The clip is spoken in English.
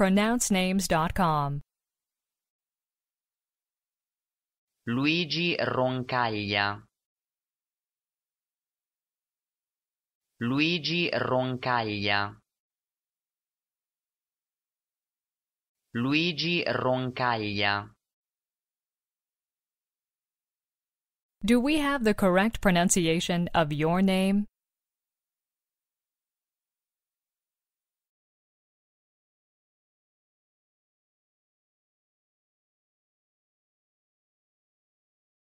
pronouncenames.com. Luigi Roncaglia Luigi Roncaglia Luigi Roncaglia Do we have the correct pronunciation of your name?